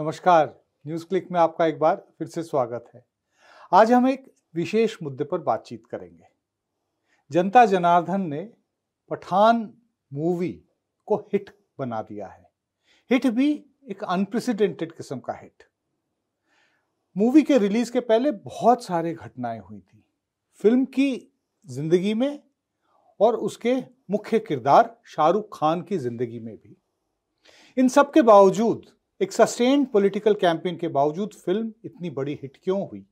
नमस्कार news click में आपका एक बार फिर से स्वागत है आज हम एक विशेष मुद्दे पर बातचीत करेंगे जनता जनार्दन ने पठान मूवी को हिट बना दिया है हिट भी एक अनप्रेसिडेंटेड किस्म का हिट मूवी के रिलीज के पहले बहुत सारे घटनाएं हुई थी फिल्म की जिंदगी में और उसके मुख्य किरदार शाहरुख खान की जिंदगी में भी इन सब के बावजूद एक सस्टेन्ड पॉलिटिकल कैंपेन के बावजूद फिल्म इतनी बड़ी हिट क्यों हुई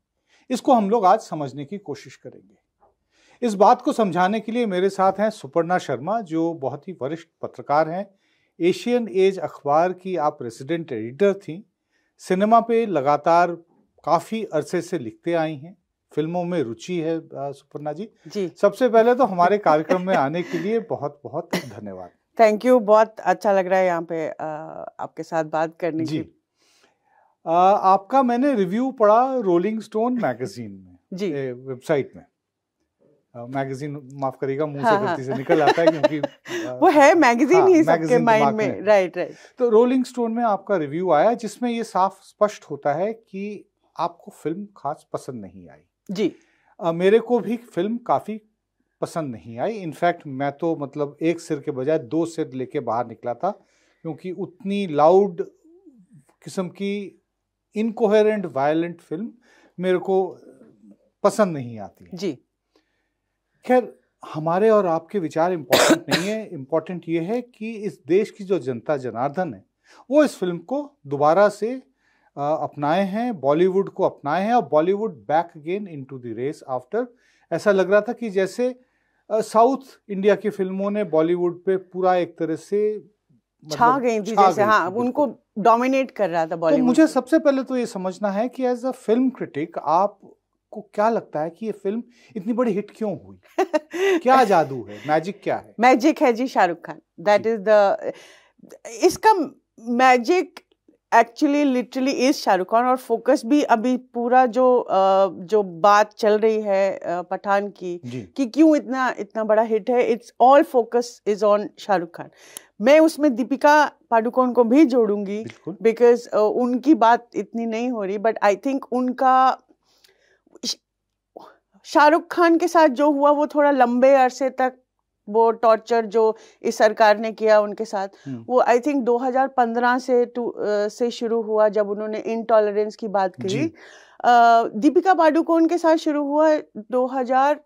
इसको हम लोग आज समझने की कोशिश करेंगे इस बात को समझाने के लिए मेरे साथ हैं सुपर्णा शर्मा जो बहुत ही वरिष्ठ पत्रकार हैं एशियन एज अखबार की आप रेसिडेंट एडिटर थीं सिनेमा पे लगातार काफ़ी अरसे से लिखते आई हैं फिल्मों में रुचि है सुपर्णा जी, जी। सबसे पहले तो हमारे कार्यक्रम में आने के लिए बहुत बहुत धन्यवाद थैंक यू बहुत अच्छा लग रहा है यहाँ पे आपके साथ बात करने जी. की आपका मैंने रिव्यू पढ़ा रोलिंग स्टोन मैगजीन में जी वेबसाइट में मैगजीन माफ करिएगा मुंह हाँ, से हाँ। गलती से निकल आता है क्योंकि वो है मैगजीन हाँ, ही सबके माइंड में राइट राइट तो रोलिंग स्टोन में आपका रिव्यू आया जिसमें ये साफ स्पष्ट होता है कि आपको फिल्म खास पसंद नहीं आई जी आ, मेरे को भी फिल्म काफी पसंद नहीं आई इनफैक्ट मैं तो मतलब एक सिर के बजाय दो सिर लेके बाहर निकला था क्योंकि उतनी लाउड किस्म की इनकोहेरेंट वायलेंट फिल्म मेरे को पसंद नहीं आती जी खैर हमारे और आपके विचार इम्पोर्टेंट नहीं है इम्पोर्टेंट ये है कि इस देश की जो जनता जनार्दन है वो इस फिल्म को दोबारा से अपनाए हैं बॉलीवुड को अपनाए हैं और Bollywood back again into the race after ऐसा लग रहा था कि जैसे साउथ इंडिया की फिल्मों ने बॉलीवुड पे पूरा एक तरह से मतलब छा गई थी जैसे हाँ उनको डोमिनेट कर रहा था बॉलीवुड तो मुझे सबसे पहले तो ये समझना है कि एज अ फिल्म क्रिटिक आप को क्या लगता है कि ये फिल्म इतनी बड़ी हिट क्यों हुई क्या जादू है मैजिक क्या है मैजिक है जी Shahrukh Khan that is the इसका magic actually literally is Shahrukh Khan और फोकस भी अभी पूरा जो जो बात चल रही है पठान की कि क्यों इतना इतना बड़ा हिट है it's all focus is on Shahrukh Khan मैं उसमें दीपिका पाडुकोण को भी जोड़ूंगी बिकॉज उनकी बात इतनी नहीं हो रही बट आई थिंक उनका शाहरुख खान के साथ जो हुआ वो थोड़ा लंबे अरसे तक वो टॉर्चर जो इस सरकार ने किया उनके साथ हम्म। वो आई थिंक 2015 से टू से शुरू हुआ जब उन्होंने इनटॉलरेंस की बात की दीपिका पाडुकोन के साथ शुरू हुआ 2000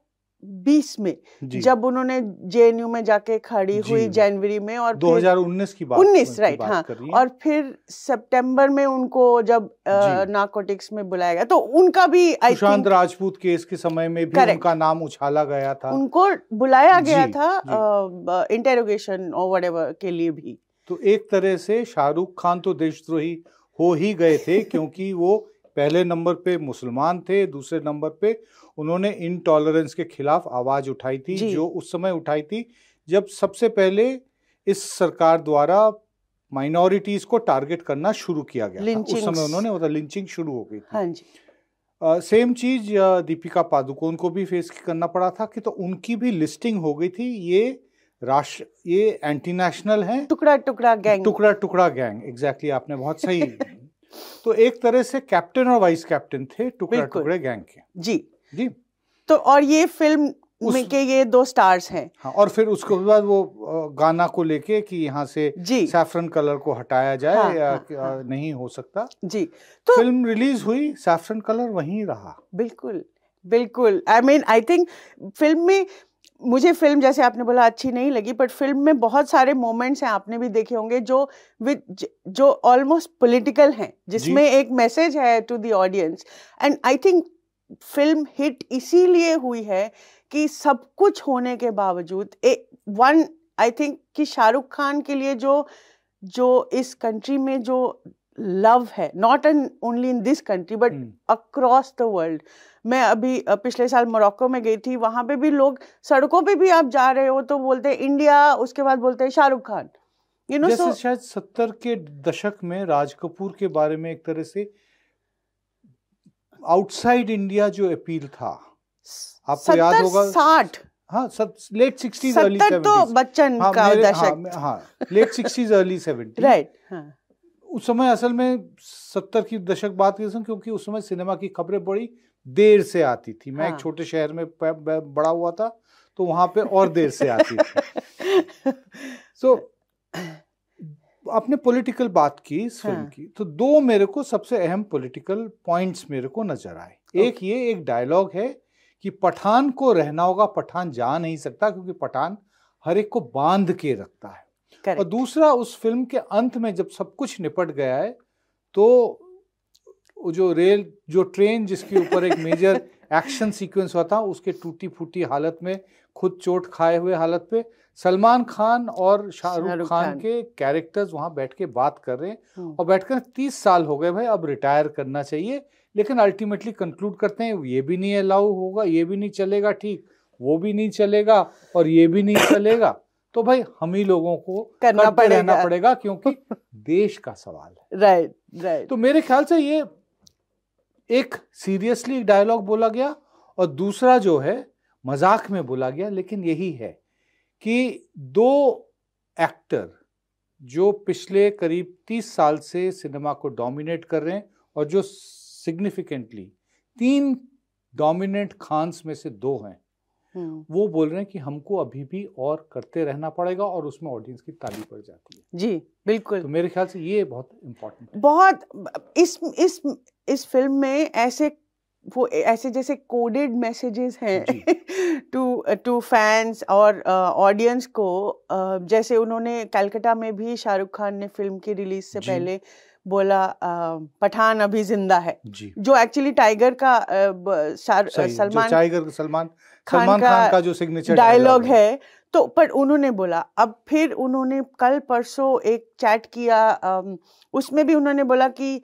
बीस में जब उन्होंने जेएनयू में जाके खड़ी हुई जनवरी में और 2019 की बात उन्नीस राइट हाँ और फिर सितंबर में उनको जब नार्कोटिक्स में बुलाया गया तो उनका भी सुशांत राजपूत केस के समय में भी correct. उनका नाम उछाला गया था उनको बुलाया गया था इंटेरोगेशन और वटेवर के लिए भी तो एक तरह से शाहरुख खान तो देशद्रोही हो ही गए थे क्योंकि वो पहले नंबर पे मुसलमान थे दूसरे नंबर पे उन्होंने इनटॉलरेंस के खिलाफ आवाज उठाई थी जो उस समय उठाई थी जब सबसे पहले इस सरकार द्वारा माइनॉरिटीज को टारगेट करना शुरू किया गया उस समय उन्होंने लिंचिंग मतलब शुरू हो गई थी हाँ जी सेम चीज दीपिका पादुकोण को भी फेस करना पड़ा था कि तो उनकी भी लिस्टिंग हो गई थी ये राष्ट्र ये एंटी नेशनल है टुकड़ा टुकड़ा गैंग टुकड़ा टुकड़ा गैंग एग्जैक्टली exactly, आपने बहुत सही तो एक तरह से कैप्टन और वाइस कैप्टन थे टुकड़े टुकड़े गैंग के जी जी तो और ये फिल्म उस... में के ये दो स्टार्स हैं हाँ, और फिर उसके बाद वो गाना को लेके कि यहाँ से जी सैफरन कलर को हटाया जाए हाँ, या हाँ, हाँ, नहीं हो सकता जी तो फिल्म रिलीज हुई सैफरन कलर वहीं रहा बिल्कुल बिल्कुल I mean I think film में मुझे फिल्म जैसे आपने बोला अच्छी नहीं लगी बट फिल्म में बहुत सारे मोमेंट्स हैं आपने भी देखे होंगे जो विद जो ऑलमोस्ट पॉलिटिकल हैं जिसमें एक मैसेज है to the audience and I think film hit इसीलिए हुई है कि सब कुछ होने के बावजूद ए वन आई थिंक कि शाहरुख खान के लिए जो जो इस कंट्री में जो लव है not an only in this country but across the world मैं अभी पिछले साल मोरक्को में गई थी वहां पे भी लोग सड़कों पे भी आप जा रहे हो तो बोलते हैं इंडिया उसके बाद बोलते हैं Shahrukh Khan you know so शायद सत्तर के दशक में राज कपूर के बारे में एक तरह से आउटसाइड इंडिया जो अपील था आपको याद होगा साठ हाँ लेट सिक्सटीज अर्ली तो बच्चन हाँ, का दशक हाँ, हाँ, late sixties early seventy right हाँ. उस समय असल में सत्तर की दशक बात की क्योंकि उस समय सिनेमा की खबरें बड़ी देर से आती थी मैं हाँ। एक छोटे शहर में बड़ा हुआ था तो वहां पे और देर से आती थी सो so, आपने पॉलिटिकल बात की इस हाँ. की तो दो मेरे को सबसे अहम पॉलिटिकल पॉइंट्स मेरे को नजर आए एक ये एक डायलॉग है कि पठान को रहना होगा पठान जा नहीं सकता क्योंकि पठान हर एक को बांध के रखता है Correct. और दूसरा उस फिल्म के अंत में जब सब कुछ निपट गया है तो जो रेल जो ट्रेन जिसके ऊपर एक मेजर एक्शन सीक्वेंस हुआ था उसके टूटी फूटी हालत में खुद चोट खाए हुए हालत पे सलमान खान और शाहरुख खान, खान के कैरेक्टर्स वहाँ बैठ के बात कर रहे हैं हम्म। और बैठकर तीस साल हो गए भाई अब रिटायर करना चाहिए लेकिन अल्टीमेटली कंक्लूड करते हैं ये भी नहीं अलाउ होगा ये भी नहीं चलेगा ठीक वो भी नहीं चलेगा और ये भी नहीं चलेगा तो भाई हम ही लोगों को करना पड़ेगा। रहना पड़ेगा क्योंकि देश का सवाल है राइट राइट तो मेरे ख्याल से ये एक सीरियसली डायलॉग बोला गया और दूसरा जो है मजाक में बोला गया लेकिन यही है कि दो एक्टर जो पिछले करीब तीस साल से सिनेमा को डोमिनेट कर रहे हैं और जो सिग्निफिकेंटली तीन डोमिनेंट खान्स में से दो हैं हम्म। वो बोल रहे हैं कि हमको अभी भी और करते रहना पड़ेगा और उसमें ऑडियंस की ताली पड़ जाती है जी बिल्कुल तो मेरे ख्याल से ये बहुत इम्पोर्टेंट बहुत इस इस इस फिल्म में ऐसे वो ऐसे जैसे कोडेड मैसेजेस हैं टू टू फैंस और ऑडियंस uh, को uh, जैसे उन्होंने कलकत्ता में भी शाहरुख खान ने फिल्म की रिलीज से पहले uh, बोला पठान अभी जिंदा है जो एक्चुअली टाइगर का सलमान टाइगर सलमान खान खान, का, खान का जो सिग्नेचर डायलॉग है तो पर उन्होंने बोला अब फिर उन्होंने कल परसों एक चैट किया उसमें भी उन्होंने बोला कि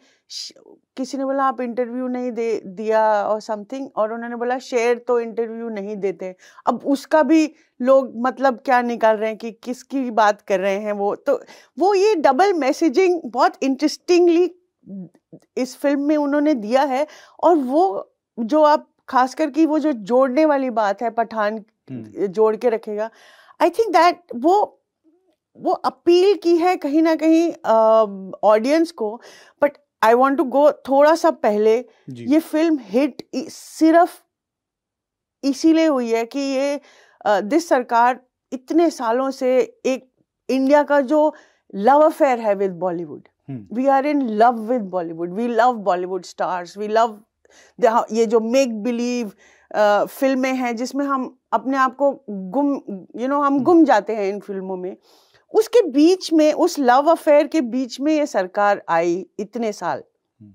किसी ने बोला आप इंटरव्यू नहीं दे दिया और समथिंग और उन्होंने बोला शेयर तो इंटरव्यू नहीं देते अब उसका भी लोग मतलब क्या निकाल रहे हैं कि किसकी बात कर रहे हैं वो तो वो ये डबल मैसेजिंग बहुत इंटरेस्टिंगली इस फिल्म में उन्होंने दिया है और वो जो आप खास करके वो जो जोड़ने वाली बात है पठान हम्म। जोड़ के रखेगा आई थिंक दैट वो वो अपील की है कहीं ना कहीं ऑडियंस uh, को but I want to go थोड़ा सा पहले ये फिल्म हिट सिर्फ इसीलिए हुई है कि ये दिस सरकार इतने सालों से एक इंडिया का जो लव अफेयर है with Bollywood we are in love with Bollywood we love Bollywood stars we love ये जो मेक बिलीव फिल्में हैं जिसमें हम अपने आप को गुम यू you नो know, हम हम्म। गुम जाते हैं इन फिल्मों में uh, उसके बीच में उस लव अफेयर के बीच में ये सरकार आई इतने साल हम्म।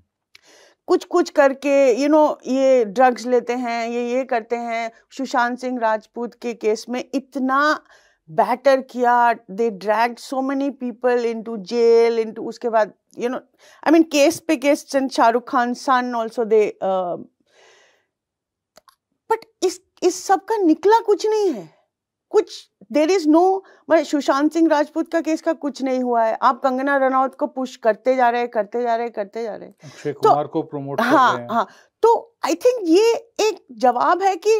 कुछ कुछ करके यू you नो know, ये ड्रग्स लेते हैं ये ये करते हैं सुशांत सिंह राजपूत के केस में इतना बैटर किया they drag so many people into jail into उसके बाद you know I mean case पे केस चंद Shahrukh Khan son also they but इस इस सब का निकला कुछ नहीं है कुछ देर इज नो मैं सुशांत सिंह राजपूत का केस का कुछ नहीं हुआ है आप कंगना रनौत को पुश करते जा रहे हैं करते जा रहे हैं करते जा रहे हैं अक्षय तो कुमार को प्रमोट हाँ कर रहे हैं हाँ तो आई थिंक ये एक जवाब है कि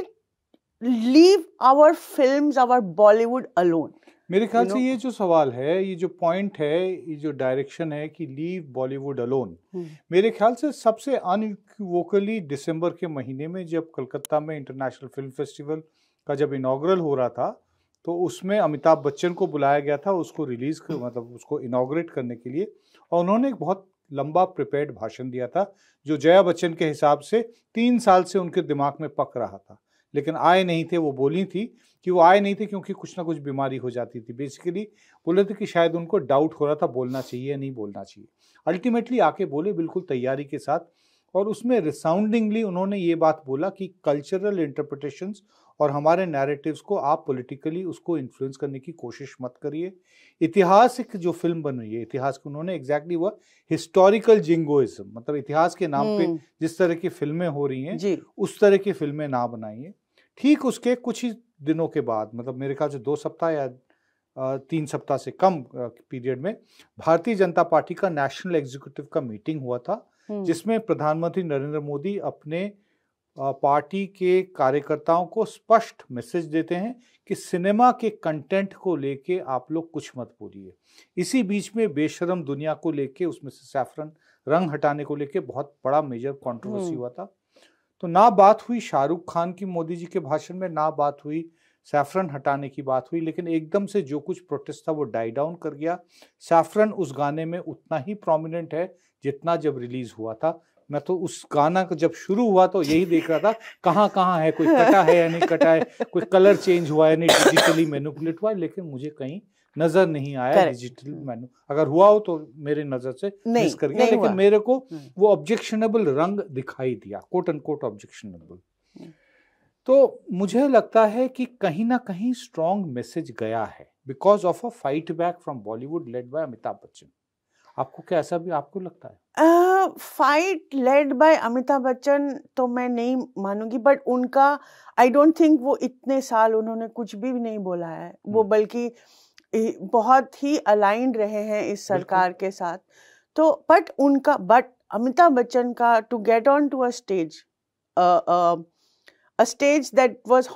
leave our film our Bollywood alone मेरे ख्याल से ये जो सवाल है ये जो पॉइंट है ये जो डायरेक्शन है कि लीव बॉलीवुड अलोन मेरे ख्याल से सबसे अनवोकली दिसंबर के महीने में जब कलकत्ता में इंटरनेशनल फिल्म फेस्टिवल का जब इनाग्रल हो रहा था तो उसमें अमिताभ बच्चन को बुलाया गया था उसको रिलीज कर, मतलब उसको इनाग्रेट करने के लिए और उन्होंने एक बहुत लंबा प्रिपेयर्ड भाषण दिया था जो जया बच्चन के हिसाब से तीन साल से उनके दिमाग में पक रहा था लेकिन आए नहीं थे वो बोली थी कि वो आए नहीं थे क्योंकि कुछ ना कुछ बीमारी हो जाती थी बेसिकली बोले थे कि शायद उनको डाउट हो रहा था बोलना चाहिए या नहीं बोलना चाहिए अल्टीमेटली आके बोले बिल्कुल तैयारी के साथ और उसमें रिसाउंडिंगली उन्होंने ये बात बोला कि कल्चरल इंटरप्रटेशंस और हमारे नैरेटिव्स को आप पॉलिटिकली उसको इन्फ्लुएंस करने की कोशिश मत करिए ऐतिहासिक जो फिल्म बन रही है इतिहास की उन्होंने एग्जैक्टली वह हिस्टोरिकल जिंगोइज्म मतलब इतिहास के नाम पे हम्म। जिस तरह की फिल्में हो रही हैं उस तरह की फिल्में ना बनाइए ठीक उसके कुछ ही दिनों के बाद मतलब मेरे ख्याल से दो सप्ताह या तीन सप्ताह से कम पीरियड में भारतीय जनता पार्टी का नेशनल एग्जीक्यूटिव का मीटिंग हुआ था हम्म। जिसमें प्रधानमंत्री नरेंद्र मोदी अपने पार्टी के कार्यकर्ताओं को स्पष्ट मैसेज देते हैं कि सिनेमा के कंटेंट को लेके आप लोग कुछ मत बोलिए इसी बीच में बेशरम दुनिया को लेके उसमें से सैफरन रंग हटाने को लेके बहुत बड़ा मेजर हम्म। कंट्रोवर्सी हुआ था तो ना बात हुई शाहरुख खान की मोदी जी के भाषण में ना बात हुई सैफरन हटाने की बात हुई लेकिन एकदम से जो कुछ प्रोटेस्ट था वो डाई डाउन कर गया सैफरन उस गाने में उतना ही प्रोमिनेंट है जितना जब रिलीज हुआ था मैं तो उस गाना का जब शुरू हुआ तो यही देख रहा था कहाँ कहाँ है कोई कटा है या नहीं कटा है कोई कलर चेंज हुआ है नहीं डिजिटली मैनुपुलेट हुआ है लेकिन मुझे कहीं नजर नहीं आया डिजिटल मैनु अगर हुआ हो तो मेरे नजर से मिस कर गया लेकिन मेरे को हम्म। वो ऑब्जेक्शनेबल रंग दिखाई दिया कोट एंड कोट ऑब्जेक्शनेबल तो मुझे लगता है कि कहीं ना कहीं स्ट्रॉन्ग मैसेज गया है because of a fight back from Bollywood led by Amitabh Bachchan आपको क्या ऐसा भी आपको लगता है fight led by Amitabh Bachchan तो मैं नहीं मानूंगी बट उनका आई डोंट थिंक वो इतने साल उन्होंने कुछ भी नहीं बोला है वो हम्म। बल्कि बहुत ही अलाइंड रहे हैं इस सरकार के साथ तो बट उनका बट अमिताभ बच्चन का to get on to a stage a stage that was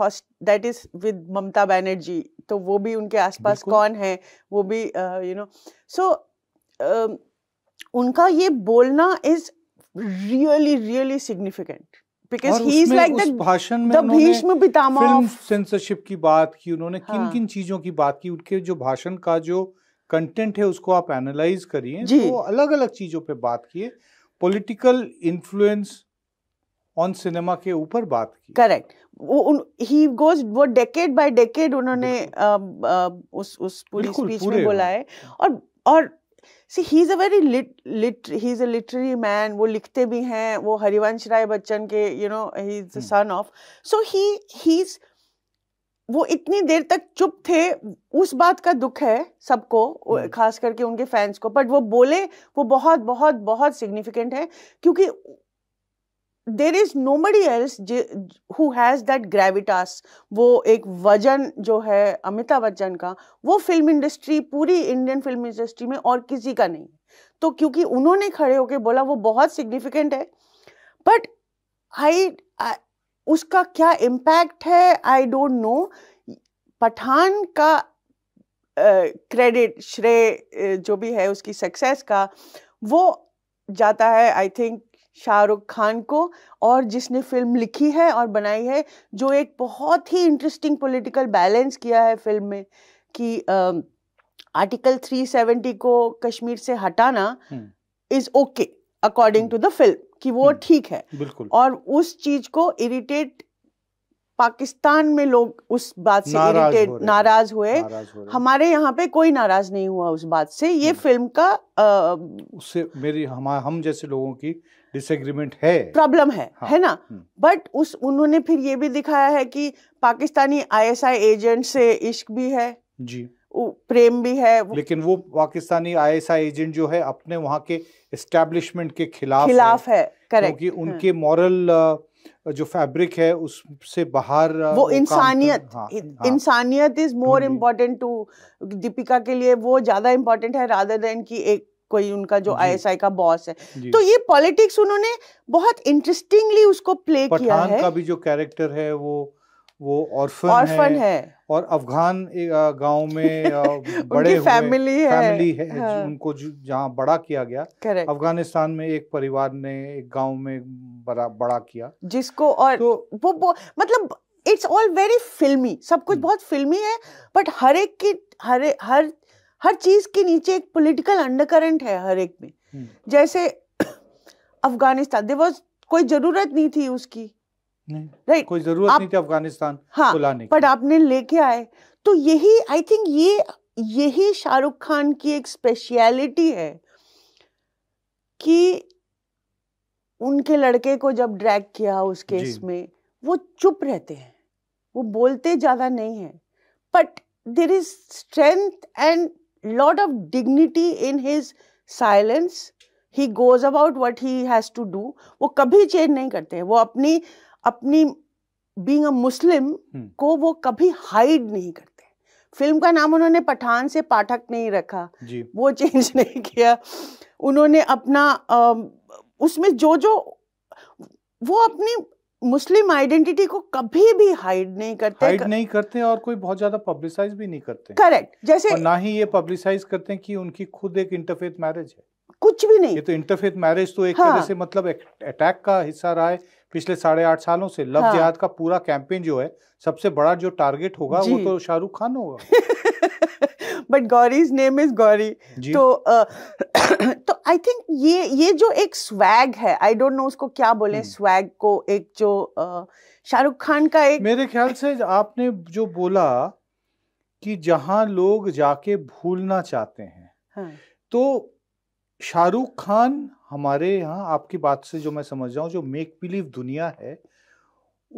that is with Mamata Banerjee तो वो भी उनके आसपास कौन है वो भी यू नो सो uh, उनका ये बोलना is really really significant because he is like भाषण में भीष्म पितामह फिल्म सेंसरशिप की बात की उन्होंने हाँ. किन किन चीजों की बात की उनके जो भाषण का जो कंटेंट है उसको आप एनालाइज करिए तो अलग अलग चीजों पे बात किए पॉलिटिकल इन्फ्लुएंस ऑन सिनेमा के ऊपर बात की करेक्ट वो उन ही गोज वो डेकेड बाय डेकेड उन्होंने आ, आ, उस उस पूरी स्पीच में बोला है और और see he is a very lit lit he is a literary man वो लिखते भी हैं वो हरिवंश राय बच्चन के you know he is son of so he he is वो इतनी देर तक चुप थे उस बात का दुख है सबको hmm. खास करके उनके फैंस को बट वो बोले वो बहुत बहुत बहुत सिग्निफिकेंट है क्योंकि there is no body else who has that gravitas वो एक वजन जो है अमिताभ बच्चन का वो फिल्म इंडस्ट्री पूरी इंडियन फिल्म इंडस्ट्री में और किसी का नहीं तो क्योंकि उन्होंने खड़े होके बोला वो बहुत सिग्निफिकेंट है बट आई उसका क्या इम्पैक्ट है आई डोंट नो पठान का क्रेडिट uh, श्रेय uh, जो भी है उसकी सक्सेस का वो जाता है आई थिंक शाहरुख खान को और जिसने फिल्म लिखी है और बनाई है जो एक बहुत ही इंटरेस्टिंग पॉलिटिकल बैलेंस किया है फिल्म में कि आर्टिकल 370 को कश्मीर से हटाना is okay according to the film कि वो हम्म। ठीक है बिल्कुल और उस चीज को इरिटेट पाकिस्तान में लोग उस बात से नाराज नाराज, नाराज हुए नाराज हमारे यहाँ पे कोई नाराज नहीं हुआ उस बात से ये हम्म। फिल्म का आ, उससे मेरी हम हम जैसे लोगों की डिसएग्रीमेंट है प्रॉब्लम है हाँ, है ना हम्म। बट उस उन्होंने फिर ये भी दिखाया है कि पाकिस्तानी आईएसआई एजेंट से इश्क भी है जी प्रेम भी है लेकिन वो पाकिस्तानी आईएसआई एजेंट जो है अपने वहाँ के एस्टेब्लिशमेंट के खिलाफ खिलाफ है, है करेक्ट क्योंकि हाँ। उनके मॉरल जो फैब्रिक है उससे बाहर वो इंसानियत हाँ, हाँ। इंसानियत is more important to Deepika के लिए वो ज्यादा इम्पोर्टेंट है राधर देन की एक कोई उनका जो आईएसआई का बॉस है तो ये पॉलिटिक्स उन्होंने बहुत इंटरेस्टिंगली उसको प्ले किया है का भी जो कैरेक्टर है वो वो ऑर्फन, है, है और अफगान गांव में बड़े हुए, फैमिली है फैमिली है हाँ। उनको जहाँ बड़ा किया गया अफगानिस्तान में एक परिवार ने एक गांव में बड़ा बड़ा किया जिसको और तो, वो, वो मतलब इट्स ऑल वेरी फिल्मी सब कुछ हम्म। बहुत फिल्मी है बट हर एक की हर हर हर चीज के नीचे एक पॉलिटिकल अंडरकरंट है हर एक में हम्म। जैसे अफगानिस्तान दे वॉज कोई जरूरत नहीं थी उसकी नहीं कोई जरूरत आप, नहीं थी अफगानिस्तान हाँ, को लाने बट आपने लेके आए तो यही आई थिंक ये यही शाहरुख खान की एक स्पेशलिटी है कि उनके लड़के को जब ड्रैग किया उस केस में वो चुप रहते हैं वो बोलते ज्यादा नहीं है but there is strength and lot of dignity in his silence he goes about what he has to do वो कभी चेंज नहीं करते हैं वो अपनी अपनी बींग अ मुस्लिम को वो कभी हाइड नहीं करते फिल्म का नाम उन्होंने पठान से पाठक नहीं रखा जी। वो चेंज नहीं किया उन्होंने अपना आ, उसमें जो जो वो अपनी मुस्लिम आइडेंटिटी को कभी भी हाइड नहीं करते हाइड नहीं करते और कोई बहुत ज्यादा पब्लिसाइज भी नहीं करते करेक्ट जैसे और ना ही ये पब्लिसाइज करते हैं कि उनकी खुद एक इंटरफेथ मैरिज है कुछ भी नहीं ये तो इंटरफेथ मैरिज तो एक हाँ, तरह से मतलब अटैक का हिस्सा रहा है पिछले साढ़े आठ सालों से लव हाँ। जिहाद का पूरा कैंपेन जो है सबसे बड़ा जो टारगेट होगा वो तो शाहरुख खान होगा but Gauri's name is Gauri तो तो आई थिंक ये ये जो एक स्वैग है आई डोंट नो उसको क्या बोले स्वैग हम्म। को एक जो शाहरुख खान का एक मेरे ख्याल से आपने जो बोला कि जहां लोग जाके भूलना चाहते हैं हाँ. तो शाहरुख खान हमारे यहाँ आपकी बात से जो मैं समझ रहा हूँ जो मेक बिलीव दुनिया है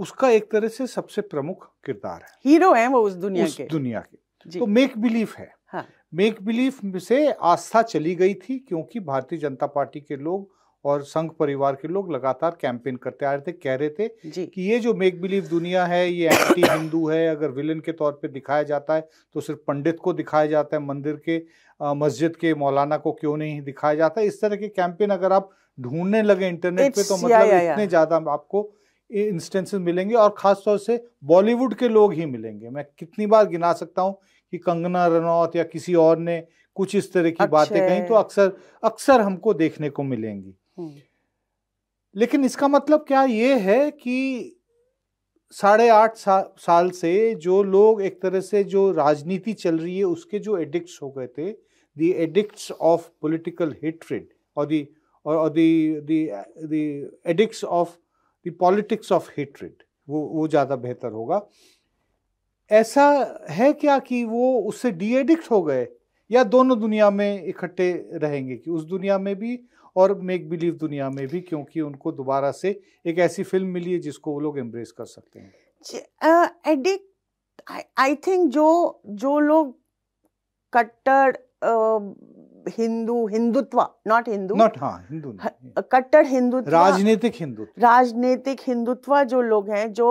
उसका एक तरह से सबसे प्रमुख किरदार है हीरो हैं वो उस दुनिया उस के दुनिया के तो मेक बिलीव है हाँ। मेक बिलीव से आस्था चली गई थी क्योंकि भारतीय जनता पार्टी के लोग और संघ परिवार के लोग लगातार कैंपेन करते आ रहे थे कह रहे थे कि ये जो मेक बिलीव दुनिया है ये एंटी हिंदू है अगर विलन के तौर पे दिखाया जाता है तो सिर्फ पंडित को दिखाया जाता है मंदिर के मस्जिद के मौलाना को क्यों नहीं दिखाया जाता है इस तरह के कैंपेन अगर आप ढूंढने लगे इंटरनेट पे तो मतलब या, या, इतने ज़्यादा आपको इंस्टेंसेस मिलेंगे और ख़ासतौर से बॉलीवुड के लोग ही मिलेंगे मैं कितनी बार गिना सकता हूँ कि कंगना रनौत या किसी और ने कुछ इस तरह की बातें कही तो अक्सर अक्सर हमको देखने को मिलेंगी हम्म। लेकिन इसका मतलब क्या ये है कि साढ़े आठ सा, साल से जो लोग एक तरह से जो राजनीति चल रही है उसके जो एडिक्ट्स हो गए थे the addicts of political hatred और दी और addicts of the politics of hatred वो वो ज़्यादा बेहतर होगा ऐसा है क्या कि वो उससे डी एडिक्ट हो गए या दोनों दुनिया में इकट्ठे रहेंगे कि उस दुनिया में भी और मेक बिलीव दुनिया में भी क्योंकि उनको दोबारा से एक ऐसी फिल्म मिली है जिसको वो लोग एम्ब्रेस कर सकते हैं एडिक्ट आई थिंक जो जो लोग कट्टर हिंदू हिंदुत्व नॉट हिंदू नॉट हाँ हिंदू कट्टर हिंदुत्व राजनीतिक हिंदुत्व राजनीतिक हिंदुत्व जो लोग हैं जो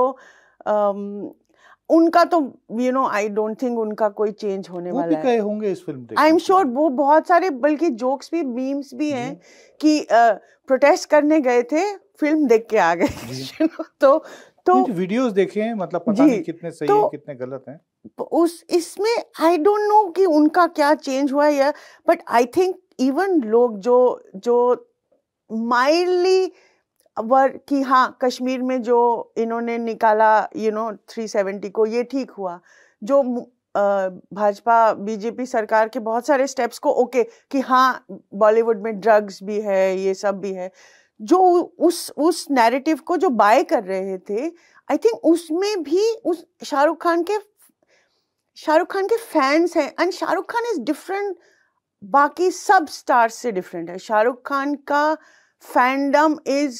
उनका तो you know I don't think उनका कोई चेंज होने वो वाला भी है होंगे इस फिल्म आई एम श्योर वो बहुत सारे बल्कि जोक्स भी मीम्स भी हैं कि प्रोटेस्ट करने गए थे फिल्म देख के आ गए तो तो वीडियोस देखे हैं मतलब पता नहीं कितने सही तो, है कितने गलत हैं उस इसमें आई डोंट नो कि उनका क्या चेंज हुआ या बट आई थिंक इवन लोग जो जो माइल्डली वर कि हाँ कश्मीर में जो इन्होंने निकाला यू नो 370 को ये ठीक हुआ जो भाजपा बीजेपी सरकार के बहुत सारे स्टेप्स को ओके कि हाँ बॉलीवुड में ड्रग्स भी है ये सब भी है जो उस उस नैरेटिव को जो बाय कर रहे थे आई थिंक उसमें भी उस शाहरुख खान के शाहरुख खान के फैंस हैं and Shahrukh Khan is different बाकी सब स्टार्स से डिफरेंट है शाहरुख खान का फैंडम इज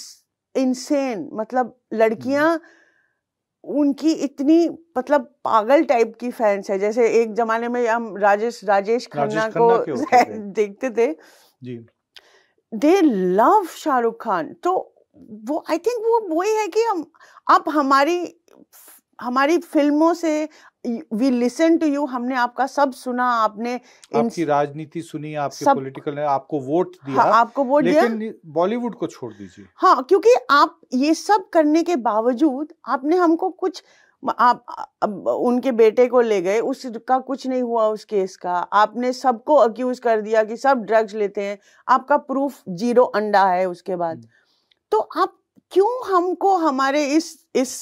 इंसेन मतलब लड़कियां हम्म। उनकी इतनी मतलब पागल टाइप की फैंस है जैसे एक जमाने में हम राजेश राजेश खन्ना को देखते थे दे लव शाहरुख खान तो वो आई थिंक वो वही है कि हम अब हमारी हमारी फिल्मों से वी लिसन टू यू हमने आपका सब सुना आपने आपकी राजनीति सुनी आपके सब... पॉलिटिकल ने आपको वोट हाँ, दिया हाँ, आपको वोट लेकिन दिया बॉलीवुड को छोड़ दीजिए हाँ क्योंकि आप ये सब करने के बावजूद आपने हमको कुछ आप अब उनके बेटे को ले गए उसका कुछ नहीं हुआ उस केस का आपने सबको अक्यूज कर दिया कि सब ड्रग्स लेते हैं आपका प्रूफ जीरो अंडा है उसके बाद हम्म। तो आप क्यों हमको हमारे इस इस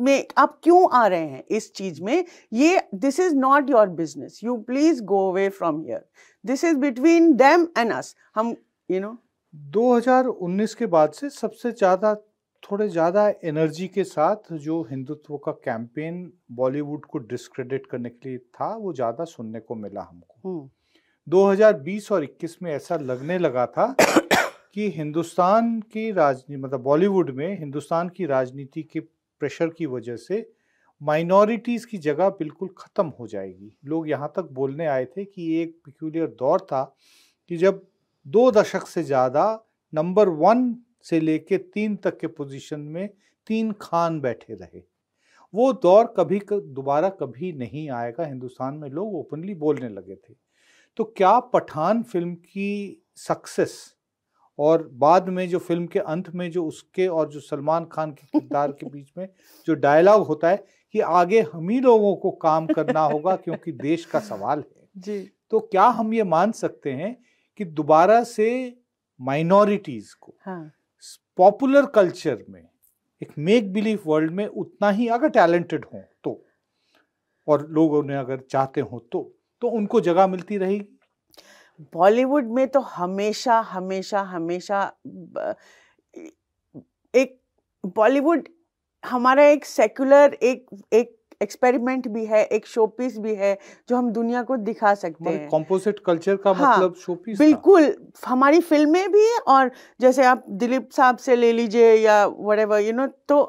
में आप क्यों आ रहे हैं इस चीज में ये this is not your business you please go away from here this is between them and us हम यू नो 2019 के बाद से सबसे ज्यादा थोड़े ज्यादा एनर्जी के साथ जो हिंदुत्व का कैंपेन बॉलीवुड को डिस्क्रेडिट करने के लिए था वो ज्यादा सुनने को मिला हमको hmm. हम्म। 2020 और 21 में ऐसा लगने लगा था कि हिंदुस्तान की राजनीति मतलब बॉलीवुड में हिंदुस्तान की राजनीति के प्रेशर की वजह से माइनॉरिटीज़ की जगह बिल्कुल ख़त्म हो जाएगी लोग यहाँ तक बोलने आए थे कि ये एक पिक्यूलियर दौर था कि जब दो दशक से ज़्यादा नंबर वन से लेके तीन तक के पोजीशन में तीन खान बैठे रहे वो दौर कभी दोबारा कभी नहीं आएगा हिंदुस्तान में लोग ओपनली बोलने लगे थे तो क्या पठान फिल्म की सक्सेस और बाद में जो फिल्म के अंत में जो उसके और जो सलमान खान के किरदार के बीच में जो डायलॉग होता है कि आगे हम ही लोगों को काम करना होगा क्योंकि देश का सवाल है जी तो क्या हम ये मान सकते हैं कि दोबारा से माइनॉरिटीज को पॉपुलर हाँ। कल्चर में एक मेक बिलीव वर्ल्ड में उतना ही अगर टैलेंटेड हो तो और लोग उन्हें अगर चाहते हो तो तो उनको जगह मिलती रहेगी बॉलीवुड में तो हमेशा हमेशा हमेशा एक बॉलीवुड हमारा एक सेकुलर एक एक एक्सपेरिमेंट भी है एक शोपीस भी है जो हम दुनिया को दिखा सकते हैं कॉम्पोजिट कल्चर का हाँ, मतलब शोपीस बिल्कुल था। हमारी फिल्में भी और जैसे आप दिलीप साहब से ले लीजिए या वट यू नो तो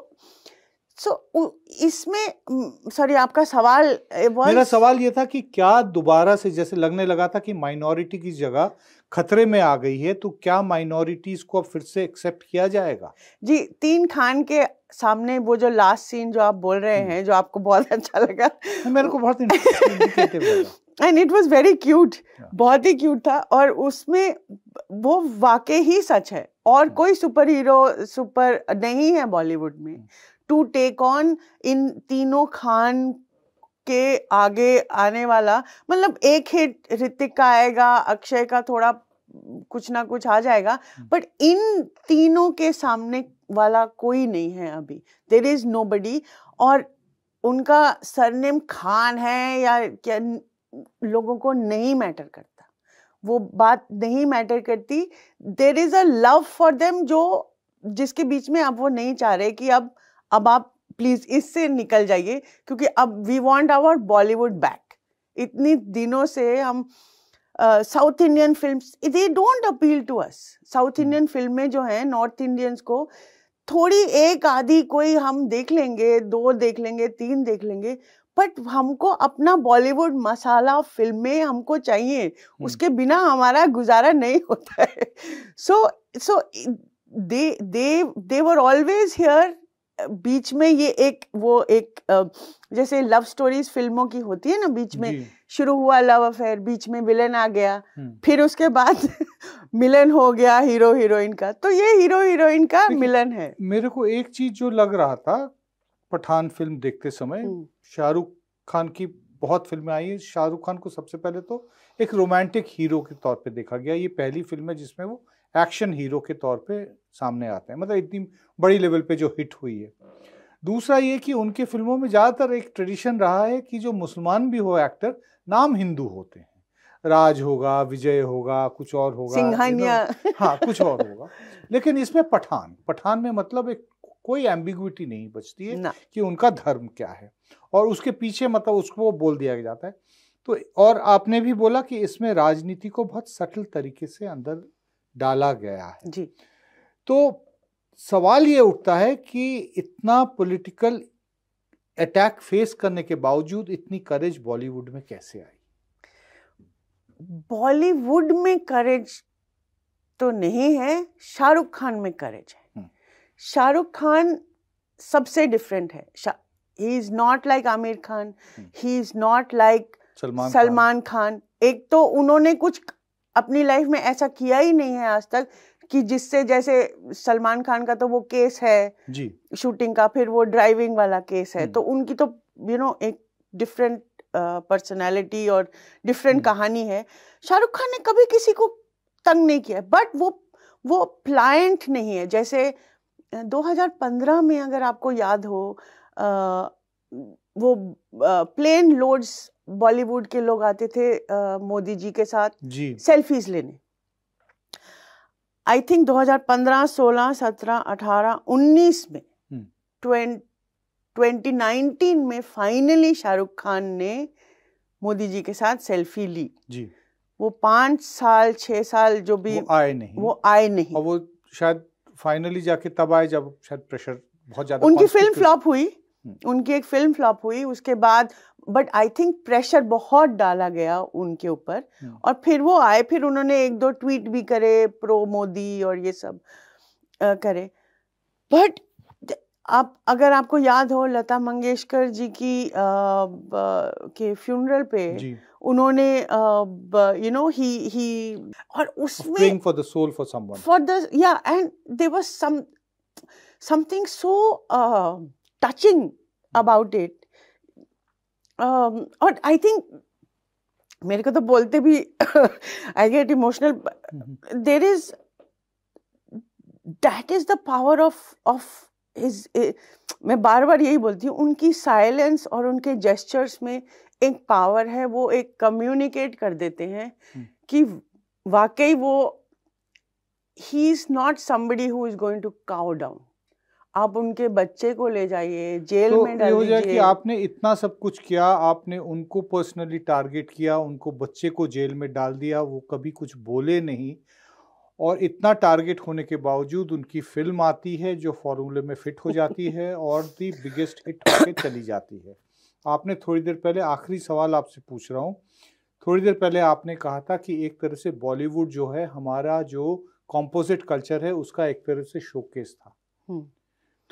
सो so, इसमें सॉरी आपका सवाल was... मेरा सवाल ये था कि क्या दोबारा से जैसे लगने लगा था कि माइनॉरिटी की जगह खतरे में आ गई है तो क्या माइनॉरिटीज को अब फिर से एक्सेप्ट किया जाएगा जी तीन खान के सामने वो जो लास्ट सीन जो आप बोल रहे हम्म। हैं जो आपको बहुत अच्छा लगा मेरे को बहुत and it was very cute बहुत ही क्यूट था और उसमें वो वाकई ही सच है और हाँ। कोई सुपर हीरो सुपर नहीं है बॉलीवुड में हम्म। टू टेक ऑन इन तीनों खान के आगे आने वाला मतलब एक ही ऋतिक का आएगा अक्षय का थोड़ा कुछ ना कुछ आ जाएगा बट हम्म। इन तीनों के सामने वाला कोई नहीं है अभी देर इज नो बडी और उनका सरनेम खान है या क्या लोगों को नहीं मैटर करता वो बात नहीं मैटर करती there is a love for them जो जिसके बीच में अब वो नहीं चाह रहे कि अब अब आप प्लीज इससे निकल जाइए क्योंकि अब we want our Bollywood back इतनी दिनों से हम south Indian film they don't appeal to us south Indian फिल्में जो हैं नॉर्थ इंडियंस को थोड़ी एक आधी कोई हम देख लेंगे दो देख लेंगे तीन देख लेंगे बट हमको अपना बॉलीवुड मसाला फिल्में हमको चाहिए hmm. उसके बिना हमारा गुजारा नहीं होता है सो सो दे दे दे वर ऑलवेज हियर बीच में ये एक वो एक जैसे लव स्टोरीज फिल्मों की होती है ना बीच में शुरू हुआ लव अफेयर बीच में विलेन आ गया फिर उसके बाद मिलन हो गया हीरो हीरोइन का तो ये हीरो हीरोइन का मिलन है मेरे को एक चीज जो लग रहा था पठान फिल्म देखते समय शाहरुख खान की बहुत फिल्में आई हैं शाहरुख खान को सबसे पहले तो एक रोमांटिक हीरो के तौर पे देखा गया ये पहली फिल्म है जिसमें वो एक्शन हीरो के तौर पे सामने आते हैं मतलब इतनी बड़ी लेवल पे जो हिट हुई है दूसरा ये कि उनके फिल्मों में ज़्यादातर एक ट्रेडिशन रहा है कि जो मुसलमान भी हो एक्टर नाम हिंदू होते हैं राज होगा विजय होगा कुछ और होगा हाँ कुछ और होगा लेकिन इसमें पठान पठान में मतलब एक कोई एम्बिगुटी नहीं बचती है कि उनका धर्म क्या है और उसके पीछे मतलब उसको बोल दिया जाता है तो और आपने भी बोला कि इसमें राजनीति को बहुत सटल तरीके से अंदर डाला गया है जी तो सवाल ये उठता है कि इतना पॉलिटिकल अटैक फेस करने के बावजूद इतनी करेज बॉलीवुड में कैसे आई बॉलीवुड में करेज तो नहीं है शाहरुख खान में करेज है हम्म। शाहरुख खान सबसे डिफरेंट है he is not like Aamir Khan he is not like Salman Khan एक तो उन्होंने कुछ अपनी लाइफ में ऐसा किया ही नहीं है आज तक कि जिससे जैसे सलमान खान का तो वो केस है जी शूटिंग का फिर वो ड्राइविंग वाला केस है हम्म। तो उनकी तो यू नो एक डिफरेंट पर्सनालिटी और डिफरेंट हम्म। कहानी है शाहरुख खान ने कभी किसी को तंग नहीं किया बट वो वो प्लाइंट नहीं है जैसे 2015 में अगर आपको याद हो आ, वो प्लेन लोड्स बॉलीवुड के लोग आते थे आ, मोदी जी के साथ जी सेल्फीज लेने आई थिंक 2015, 16, 17, 18, 19 में हम्म। ट्वेंटी नाइनटीन में फाइनली शाहरुख खान ने मोदी जी के साथ सेल्फी ली जी वो पांच साल छह साल जो भी वो आए नहीं वो आए नहीं और वो शायद फाइनली जाके तब आए जब शायद प्रेशर बहुत ज्यादा उनकी फिल्म फ्लॉप हुई उनकी एक फिल्म फ्लॉप हुई उसके बाद बट आई थिंक प्रेशर बहुत डाला गया उनके ऊपर hmm. और फिर वो आए फिर उन्होंने एक दो ट्वीट भी करे प्रो मोदी और ये सब आ, करे बट आप अगर आपको याद हो लता मंगेशकर जी की आ, ब, के फ्यूनरल पे उन्होंने यू नो ही ही और उसमें for the soul for someone for the या and there was some something so touching about it um, और आई थिंक मेरे को तो बोलते भी I get emotional there is that is the power of of is मैं बार बार यही बोलती हूँ उनकी साइलेंस और उनके जेस्चर्स में एक पावर है वो एक कम्युनिकेट कर देते हैं hmm. कि वाकई वो he is not somebody who is going to cow down आप उनके बच्चे को ले जाइए जेल तो में हो जाए कि आपने इतना सब कुछ किया आपने उनको पर्सनली टारगेट किया उनको बच्चे को जेल में डाल दिया वो कभी कुछ बोले नहीं और इतना टारगेट होने के बावजूद उनकी फिल्म आती है जो फॉर्मूले में फिट हो जाती है और दी बिगेस्ट हिट होकर चली जाती है आपने थोड़ी देर पहले आखिरी सवाल आपसे पूछ रहा हूँ थोड़ी देर पहले आपने कहा था कि एक तरह से बॉलीवुड जो है हमारा जो कॉम्पोजिट कल्चर है उसका एक तरह से शोकेस था हम्म।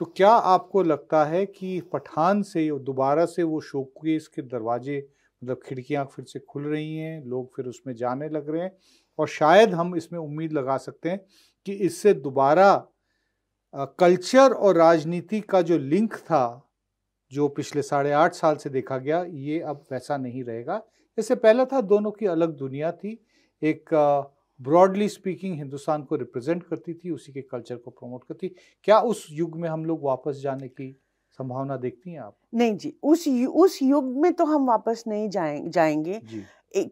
तो क्या आपको लगता है कि पठान से दोबारा से वो शोक के दरवाजे मतलब खिड़कियां फिर से खुल रही हैं लोग फिर उसमें जाने लग रहे हैं और शायद हम इसमें उम्मीद लगा सकते हैं कि इससे दोबारा कल्चर और राजनीति का जो लिंक था जो पिछले साढ़े आठ साल से देखा गया ये अब वैसा नहीं रहेगा इससे पहला था दोनों की अलग दुनिया थी एक ब्रॉडली स्पीकिंग हिंदुस्तान को रिप्रेजेंट करती थी उसी के कल्चर को प्रमोट करती क्या उस युग में हम लोग वापस जाने की संभावना देखती हैं आप नहीं जी उस यु, उस युग में तो हम वापस नहीं जाए, जाएंगे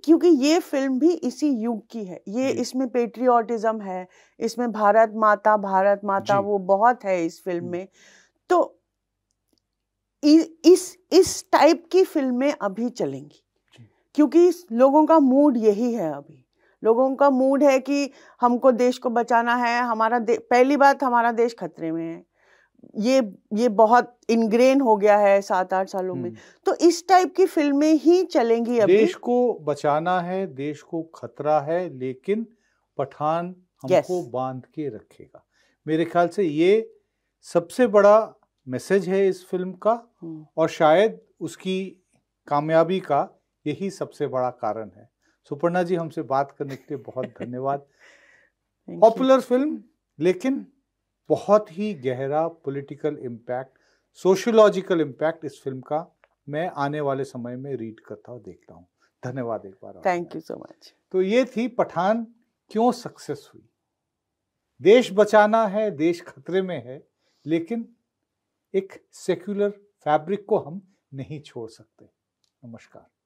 क्योंकि ये फिल्म भी इसी युग की है ये इसमें पेट्रियाटिज्म है इसमें भारत माता भारत माता वो बहुत है इस फिल्म हम्म। में तो इ, इस इस टाइप की फिल्में अभी चलेंगी क्योंकि लोगों का मूड यही है अभी लोगों का मूड है कि हमको देश को बचाना है हमारा पहली बात हमारा देश खतरे में है ये ये बहुत इनग्रेन हो गया है सात आठ सालों में हम्म। तो इस टाइप की फिल्में ही चलेंगी अभी देश को बचाना है देश को खतरा है लेकिन पठान हमको बांध के रखेगा मेरे ख्याल से ये सबसे बड़ा मैसेज है इस फिल्म का हम्म। और शायद उसकी कामयाबी का यही सबसे बड़ा कारण है सुपर्णा जी हमसे बात करने के लिए बहुत धन्यवाद पॉपुलर फिल्म लेकिन बहुत ही गहरा पॉलिटिकल इम्पैक्ट सोशियोलॉजिकल इम्पैक्ट इस फिल्म का मैं आने वाले समय में रीड करता हूँ देखता हूँ धन्यवाद एक बार थैंक यू सो मच तो ये थी पठान क्यों सक्सेस हुई देश बचाना है देश खतरे में है लेकिन एक सेक्युलर फैब्रिक को हम नहीं छोड़ सकते नमस्कार